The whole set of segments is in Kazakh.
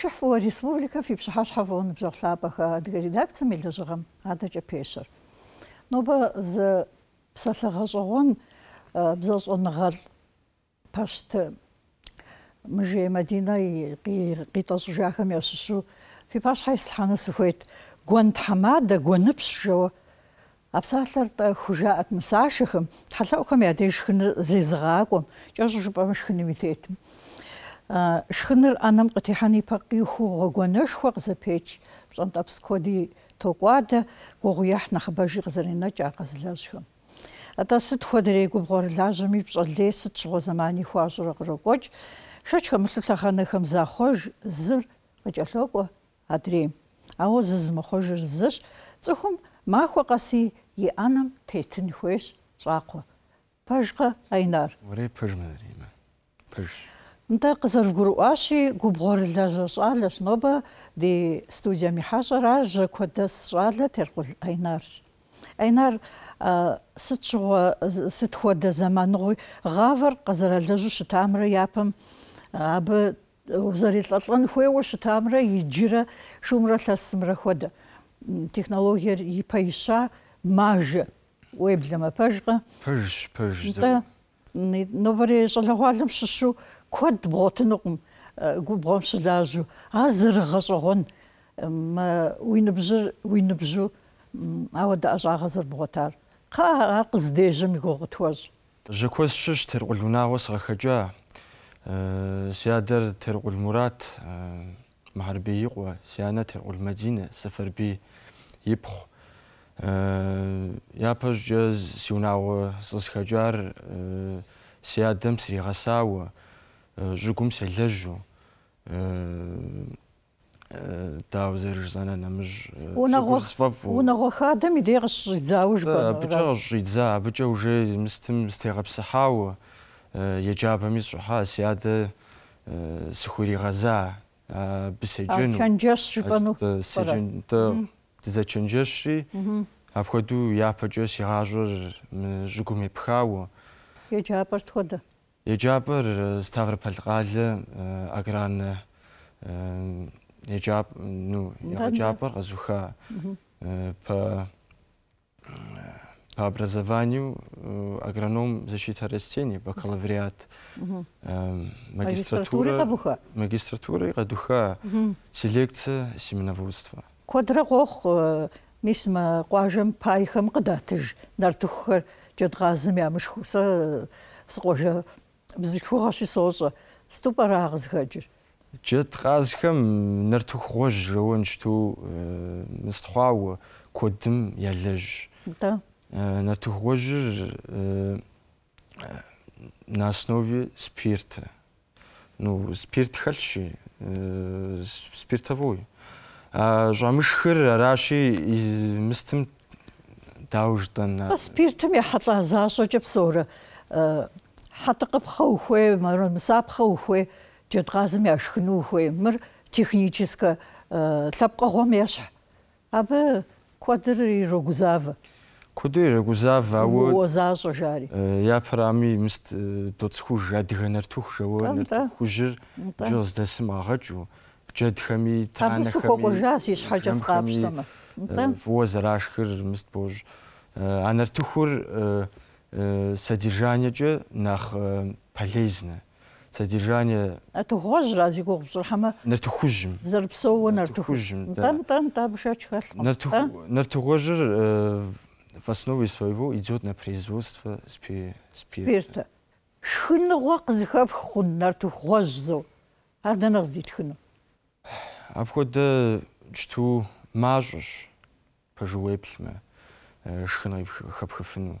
шафуу республика фи шахаш хавон бжорлабах дгэ редакцэ мэлэжэрэм адажа пешэр ноба з псалэгъэжэгъон бзэшӏэныгъэл пашт мыжей мадина и къитӏэщӏыжахэм ящыщу фи пашъхьэ ислъхьэну сыхуейт гуэн тхьэмадэ гуэныпщ жэуэ Апсалъэр тӏэ хужаӏэт нысашэхэм, тхьэлъэӏухэм я деж шхыныр зезыгъакӏуэм, кӏэщӏу жыпӏэмэ шхыным и тетым. შხნელ ანამყეთი ჰანიფა ყიხუ გოგონაშ ხვაღზე ფეჩ პრანტაფს კოდი თოკვად გოღიახ ნახბაჟი ღზრენა ჭაღაზლაშო ათა სით ხოდრე გუბღორ ლაჟმი პრლეს ჭო ზამანი ხვაჟრო როგოჭ შოჩო მსულთა ხანახმ ზახოჟ ზრ ვაჭალოკო ადრი აოზ ზმ ხოჟ ზშ ცხუმ მახვა ყასი ი ანამ თეთნ ხვეშ ჭაყო ფაჟყა აინარ ვრე ფაჟმენრიმა ფაჟ انت قزر قرواشي قبغور لا جال شنوبة دي ستوديا محاجرة جا كودس جالة ترقل اينار اينار ست شو ست خودة زمانوي غافر قزر لجو شتامرة يابم اب وزاريت الاطلان خوي شتامرة يجيرة شومرة لسمرة خودة تكنولوجيا يبايشا ماجة ويبلما باجقة باج باج نوبري جلوالم ششو كود بغوتنقم جو برامش لاجو عزر غشغن ما وين بجر وين بجو عاود اجا غزر بغوتار قا عقز ديجم يقو غتواج جكوز شش ترقل مناوس غخجا سيادر ترقل مرات محربي يقوى سيانا ترقل مدينة سفر بي يبخو يا بج سيوناو سزخجار سيادم سري غساوه се жукум сележу э, э, таузер жананамж э, унагохадам идегш жидзауж ба быча жидза быча уже мистим стегапсахау ежабамис шуха сяда схуригаза биседжену чанджаш бану седжента дизачанджаши апходу япачо сигажор жукум епхау ежапаш хода Еджапыр э, ставр палгалы э, агран э, еджап ну по по образованию агроном защиты растений, бакалавриат, магистратура, магистратура, гадуха, селекция, семеноводство. Квадрагох мисма қуажым пайхым қыдатыж, нартухыр жадғазым ямышхуса, сқожа бзылъхугъэщи сощӀэ. Сыту пӀэрэ а къызыхэкӀыр? Джэд къазхэм нартыху гъуэжь жэуэн щыту э, мыстхъуауэ куэдым ялэжь. Да. Э, нартыху гъуэжьыр э, на основе спирта. Ну, спирт хэлъщи, спиртовой. А щӀамышхыр аращи мыстым даужьтӀэн. Спиртым я хьэлӀа защӀэкӀэ псорэ хатқыпхауфэ марон сапхауфэ чэтгазми ашхнуфэ мэр техническэ э, лапқагом яш абы квадри рогузав куды рогузав ау озажари э, я прами мист тоцху э, жадгэнэр тух жавэнэр хужир жоз десм агачу чэтхэми танэхэми абы сухо кожас иш хаджас капштама вуз рашхэр мист бож анэр тухур Э, содержаниече нах э, полезно. Содержание... Это хуже, разве гор бжурхама? Нартухужим. Зарпсоу нартухужим, ну, да. Там, там, там, шачхалхам. Нартухужир э, в основе своего идет на производство спирта. Спирта. Шхынуа кызхабхун нартухужзу. Арданах здитхыну. Абхода что мажешь, пожуэпльма, шхынай хабхафыну.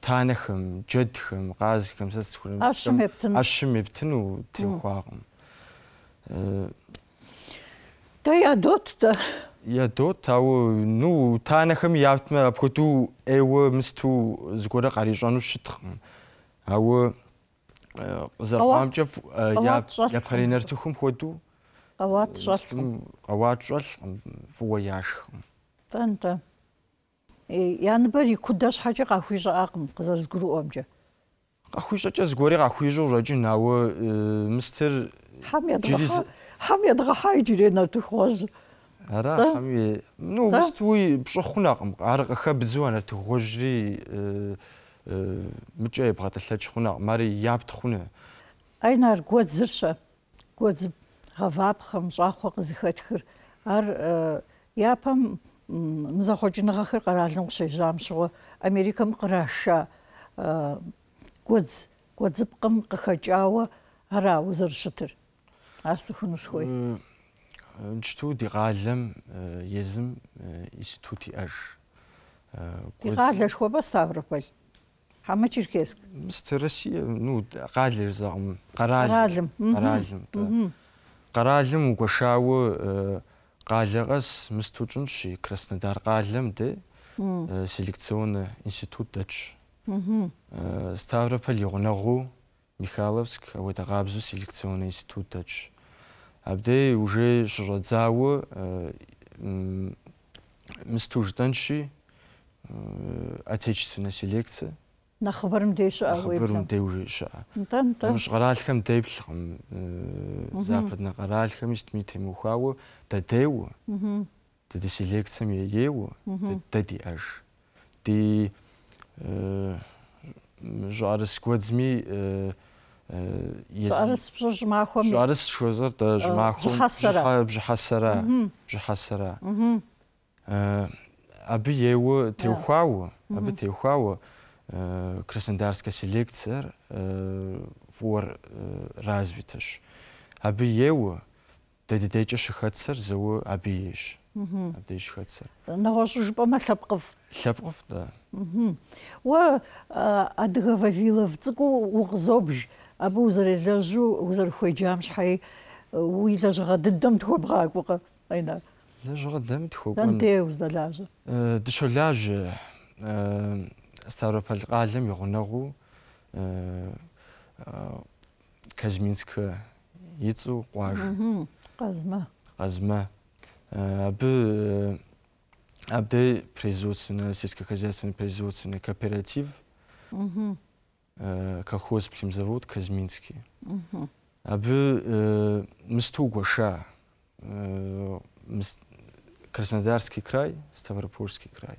таныхым жөдхым газхым сас хүрэм ашым эптэн ашым эптэн у тэн э та я дот та я дот тау ну таныхым явтма апхуту эвэ мисту згора гарижану шитхым ау э, зэрхамчэф э, я я паринер тухым хоту аваат шалхым э, аваат шалхым фуа яшхым тэн тэн янбар икудаш хаҷа қахуиша ақм қизарз гуру омҷа қахуишача згори қахуижу раҷи наво мистер ҳамяд ҳамяд гахайҷирена ту хоз ара ҳами ну мист уи пшохун ақм ар қахабзуана ту хожри э, э, мичо ебгатлачхуна мари ябтхуна айнар гуадзирша гуадз гавапхам шахва қизхатхир ар япам мзахъуэкӏыныгъэхэр къэралым къыщежьам щыгъуэ Америкэм къраша э, кӏуэдз кӏуэдзыпкъым къыхэкӏауэ ара узэрыщытыр. Ар сыхъунущ хуей. Джту э, ди къалэм э, езым институти иӏэж. Ди къалэш хуэпӏэ Ставрополь. хама Черкесск. Мыст Россия, ну, къалэр закъым. Къэралым. Къэралым. Къэралым угуэшауэ Къалэгъэс мыстучӏынщ и Краснодар къалэм ды э, селекционный институт дэчъ. Э, Ставрополь игъунэгъу Михайловск ауэдэгъабзэу селекционный институт дэчъ. Абдей уже щыщӏэдзауэ э, мыстужтэнщи отечественная селекция نخبرم ديش أوي نخبرم ديوش نتم تم مش قرالكم ديبلهم زابدنا قرالكم يستمي تيموخاو تديو تدي سيليكتسم ييو تدي أج دي جارس كودزمي جارس بجماخهم جارس شوزر دا جماخهم بجحسرة بجحسرة بجحسرة абы ييو تيوخاو Абы تيوخاو Э, краснодарская селекция э, вор э, развитыш. Абы еу, дәдедәйчі шықатсыр, зауы абы еш. Абдей шықатсыр. Нағашы жұпама шапқыв. Шапқыв, да. Уа адыға вавилов цыку уғзобж, абы узарелажу, узархойджам шхай, уйлажыға дыддам тхобғақ бұға, айна. Лажыға дэм тхобған. Дандеуз да лажы. Дышо лажы. Ставропольском Йогунагу, Казминска Ицу, Куаж. Казма. Казма. Абы Абды производственный, сельскохозяйственный производственный кооператив, колхоз Племзавод Казминский. Абы Мсту Гуаша, Краснодарский край, Ставропольский край.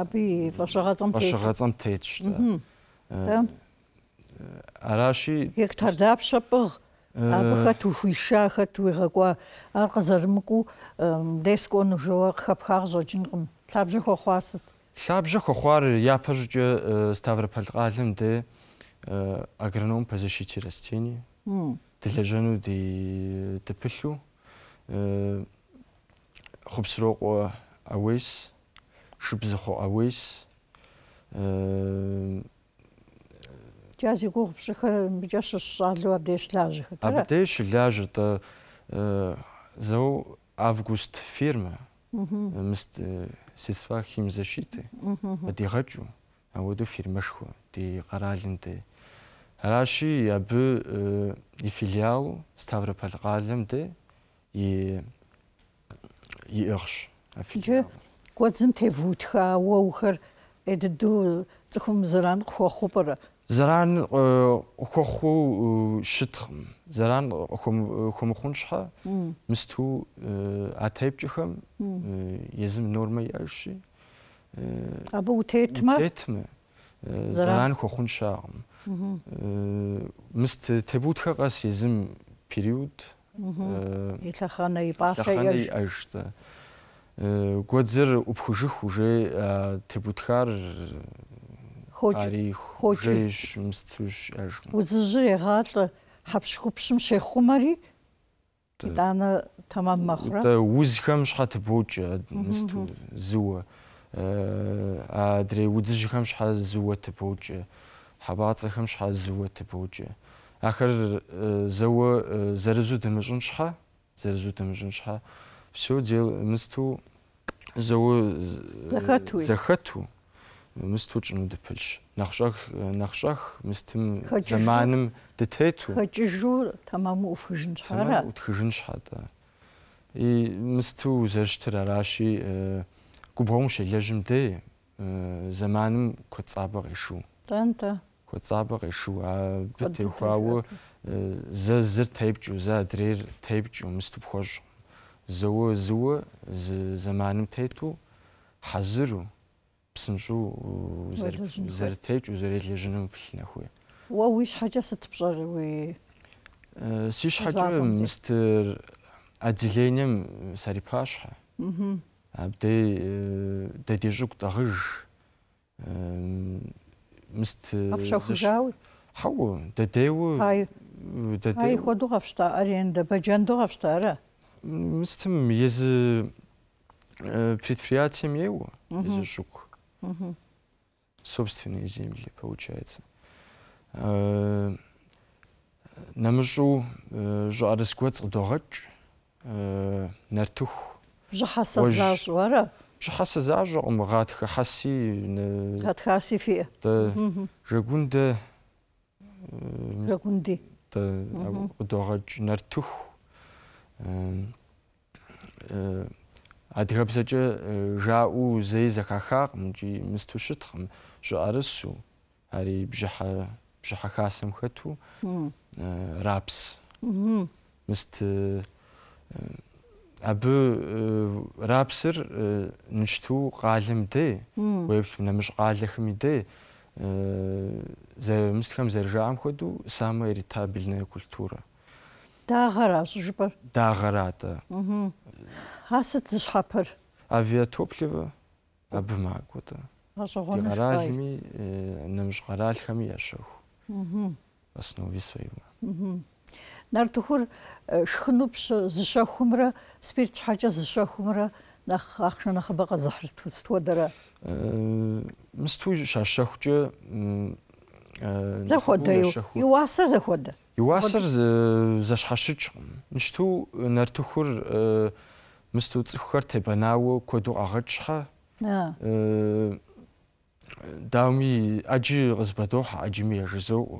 აბი ვაშაღაცამ თეთრ ვაშაღაცამ თეთრ და араში ჰექტარ დაფშაპოღ აბხათუ შახათუ რაკვა არყზარმკუ დესკონ ჟოა ხაფხარ ჟოჯინყმ თაბჟი ხოხვას თაბჟი ხოხვარ იაფჟი სტავრფალ ყალემდე აგრონომ პოზიციტირესტინი დელეჟანუ დი დეფშუ ხუბსროყვა ავეს шыбзыхъуӏэуейс Кӏа э, зи гугъу пщӏыхэр мыкӏэ щыщ щӏалэу абдеж лажьэхэр. Абдеж лажьэ-тӏэ зэу август фирмэ э, мыст э, сесфа химзащиты дигъэкӏыу ауэдэу фирмэшхуэ ди къэралым дей. Аращи абы и филиалу Ставрополь къалэм де и иӏыгъщ. Джы კვაძმ თე ვუთხა უოხერ ედდუ ცხუმ ზრან ხოხუპრა ზრან ხოხუ შიტხმ ზრან ხომ ხუნშა მისთუ ათეიბჭხმ იზმ ნორმა იაში აბუ უთეთმა უთეთმა ზრან ხოხუნშა მისთ თე ვუთხა ყას იზმ პერიოდ ეთახანა იპასა იაში гөзэр упхыжих уже тэбутхар хоч хоч мсцуш аж узжи гал хавш хөпшм шехумари тана тамам махра тэ узхэм шхат буч мсту зуа э адре узжихэм шха зуа тэ буч хабацхэм шха зуа тэ буч ахэр зуа зэрзу тэмжин шха зэрзу тэмжин шха всё делаемсту за захату захату мыстучну дефлш нахшах нахшах мыстим заманым детету хочу тамаму уфхыжын чара уфхыжын чада и мысту заштрараши кубромше э, лежимде э, заманым коцабаришу танта коцабаришу а битехау э, зэзэр тейпчу задрир тейпчу мыступхож زو زو زمانم تيتو حزرو بسنشو وزرتيج وزريت لجنو بلنا خويا وويش حاجة ستبجر وي سيش حاجة مستر أدلينيم ساري باشحة أبدي دديجوك تغج مست أفشو خجاوي حو دديو هاي هاي خدو غفشتا أرين دبجان دو غفشتا мистым езі э, предприятием его, езі жук. Собственные земли, получается. Э, Намыжу э, жу арыскуэц лдоғач, нартух. Жахаса зажу, ара? Жахаса зажу, ом ғатха хаси. Ғатха хаси фе. Жагунда. Жагунди. Жагунди. Жагунди. Жагунди. а дигабсаче жау зейза хахар мучи мстушитхм жарсу ари бжаха бжаха хасам хату рапс мст абы рапсэр ничту галимде вебс намж галихмиде зэ мстхам зэржам хату самая ритабельная культура м და აღარა ჟპარ და აღარა და ჰმ ასე ჟპარ авиатопливо და бумагу და гаражми нам жгаралхами яшо ჰმ основи своего ჰმ нартухур шхнупш зшахумра спирт хача зшахумра нах ахша нах бага захр тус тодара э мстуй шашахче э захода ю васа захода يواسر زاش حشج نشتو نرتوخر مستو تخور تبناو كودو أغرشها داومي أجي غزبدوح أجي مي رزو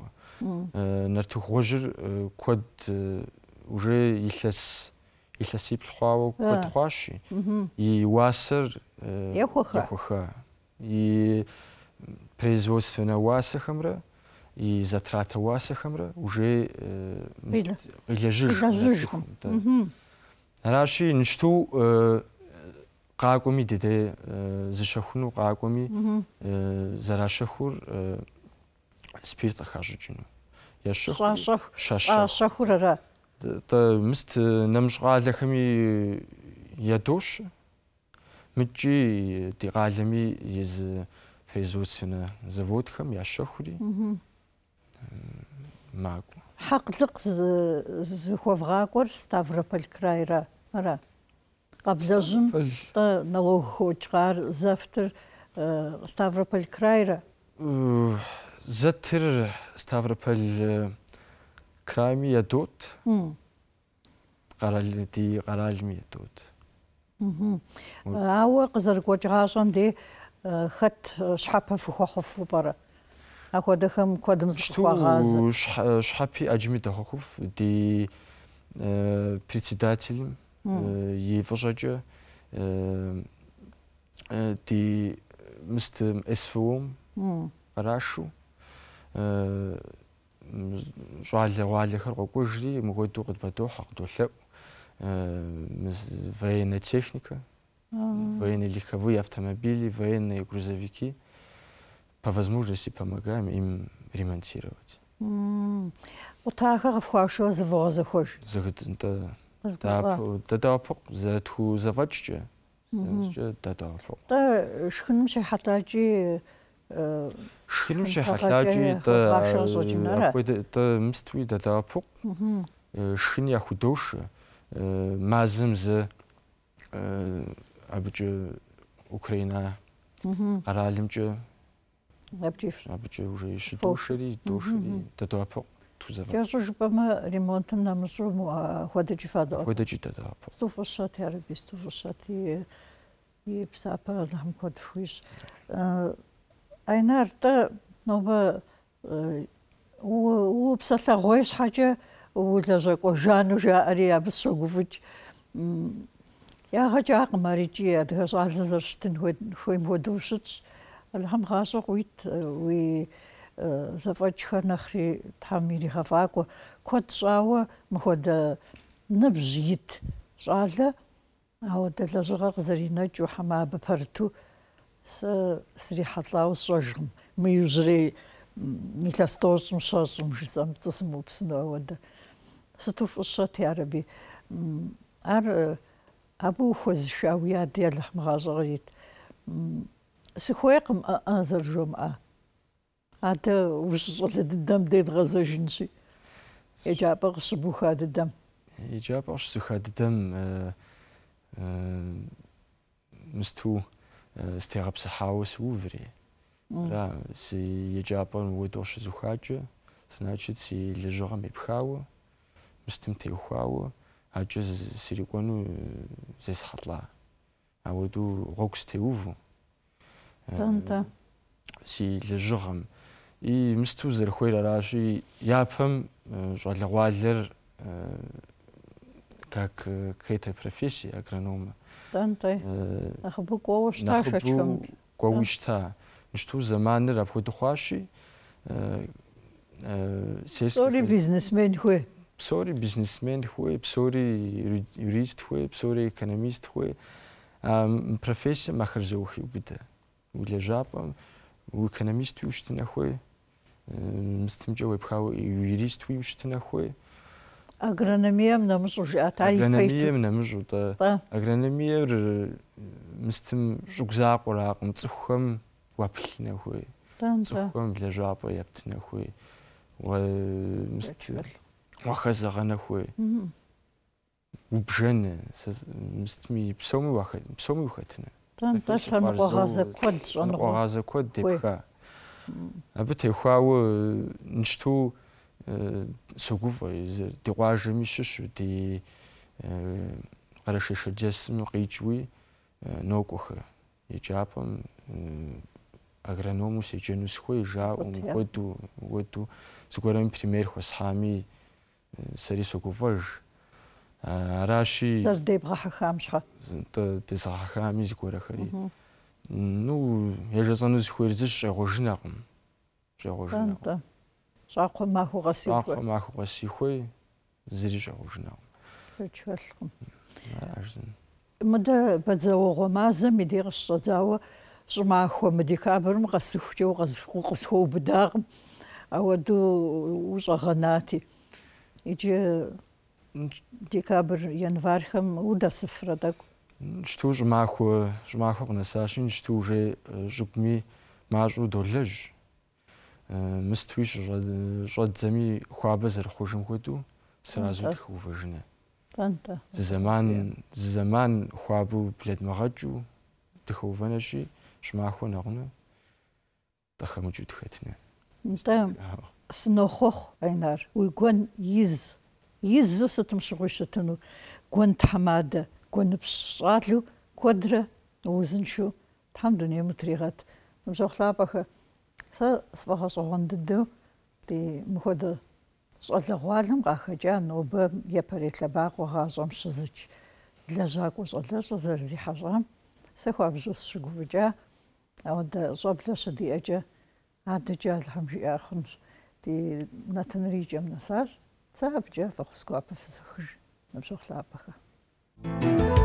نرتو خوجر كود وجه يلس يلسي بلخواو كود خواشي يواسر يخوخا يخوخا производственная уаса хамра и затрата ауасахэмрэ уже къилэжьыжкъым. Аращи нычту зашахуну дыдей зыщэхуну къакӏуэми зэращэхур спирт къыхащӏыкӏыну. Ящэхур ара. Тӏэ мыст нэмыщӏалэхэми ядощ. Мыкӏи ди къалэми езы производственнэ заводхэм ящэхури. معكم حق لق زخوفغا كورس ستافروبل كراي را را قبزجم تا نلوغ خوچقار زفتر ستافروبل كراي را زتر ستافروبل كرايمي يدوت قرال دي قرال مي يدوت هاو قزر كوچغاشم دي خط شحبه فخوخف برا Ахуэдэхэм куэдым зыхуагъазэ. Щхьэпи Аджми ди э, э, э, ди военная техника, военные легковые автомобили, военные грузовики – по возможности помогаем им ремонтировать. Утахар фхуашо завоза хош. Загатнта. Та та та за ту завачче. Та та. Та шхынымча хатажи шхынымча хатажи та апойда та мстви та та апок. Э, Шхын я худош э, мазым за э, абыч Украина. Аралимче обчиш обчи уже ещё дошли дошли до дропо tout ça va je je pas ma remonte на мужу ходячи фадо ходячи тогда стофшати арбис стофшати и пса пара нам код фриш а инарта нова у у пса са гоеш хаче у лежа ко жану же ари абсо гуфич я хаче ак маричи адгас алзаштын хой хой модушч الهم غاشو قويت وي زفاجها نخري تحميري خفاكو كود شاوة مخود نبجيت شعالة هو دلجغة غزرينا جو حما ببرتو سري حطلاو سرجم ما يجري ميلاستوز مشاجم جزام تسمو بسنو ودا ستوف الشات يا ربي أر أبو خوز شاوية ديال الحمغاجة غريت سخويقم أنزر جمعة أنت وش الدم ديد غزة جنسي إجابة سبوخة الدم إجابة غصبوخا الدم مستو استيغاب سحاوس وفري لا سي إجابة ودوش زوخاجة значит си лежогам ипхао мстым теухао аджа сирикону зесхатла ауду гокс теуву تنتا سي لجغم اي مستوزر خويلا راشي يابهم جوال غوالر как к этой профессии агронома. Тантай. Ахбу шачкам. шачхам. Коушта. Что заманы рабходу хуаши. Псори бизнесмен хуй. Псори бизнесмен хуй, псори юрист хуй, псори экономист хуй. Профессия махарзухи буда. для жапа, у экономист учите нахуй, мстым делай пхау и юрист учите нахуй. Агрономием нам жужи, а тариф Агрономием нам жужи, да. Агрономием мстым жугзап ураком, цухом вапхи нахуй. Цухом для жапа япты нахуй. Мстым. Вахазага нахуй. Убжены. Мстми псомы вахатны. Дэлъ ныкъуэгъазэ куэд щӏэныгъуэ. Ныкъуэгъазэ куэд депха. Абы техуауэ е, нщту е, согуфӏэ езыр ди къуажэми щыщу е, ди къэрэшей шэджэсым къикӏуи нокӏуэхэ еджапӏэм агрономыу седжэну сыхуей жаӏуэм хуэдэу зыгуэрами пример хуэсхьами сэри согуфӏэж. راشي زرد خامش حخام شخا تيسا خامی يزكورا خري نو يجزانو زكور زش غوجناقم غوجناقم شاقو ما هو غسي خوي شاقو ما هو غسي خوي زري غوجناقم شوالكم مدا بدزاوغو مازا مدي غشتزاو شماخو مدي كابرم غسخجو غسخو غسخو دو اودو وشغناتي یه декабрь январьхэм уда сыфрэ тӏэкӏу щыту щӏымахуэ щӏымахуэ къынэсащи щыту уже щӏыпӏми мащӏэу долэжь мыстуи щӏэдзэми хуабэ зэрыхъужым хуэдэу сразу тхыувэжынэ. Тӏэнтӏэ. Зы зэман зы зэман хуабэу блэдмыгъэкӏыу дыхыувэнэщи щӏымахуэ нэгъунэ тӏэхэмыкӏыу дыхэтынэ. НтӀэ сынохъуэхъу, Айнар, уи гуэн из يزو ستمشغوشتنو كون تحمادة كون بشاتلو كودرة وزنشو تحم دنيا متريغات نمشو خلابخة سا صباحا صغون ددو تي مخودة صالغوالم غاخجا نوبة يبريت لباق وغازم شزج دلاجاك وصالج وزرزي حجام سخوا بجوز شقوجا أود صبلا شدي أجا عاد جال حمجي آخنش تي نتنريجم نساج Цаа бжээ фохскоп фсохж намшохлаапаха. Thank you.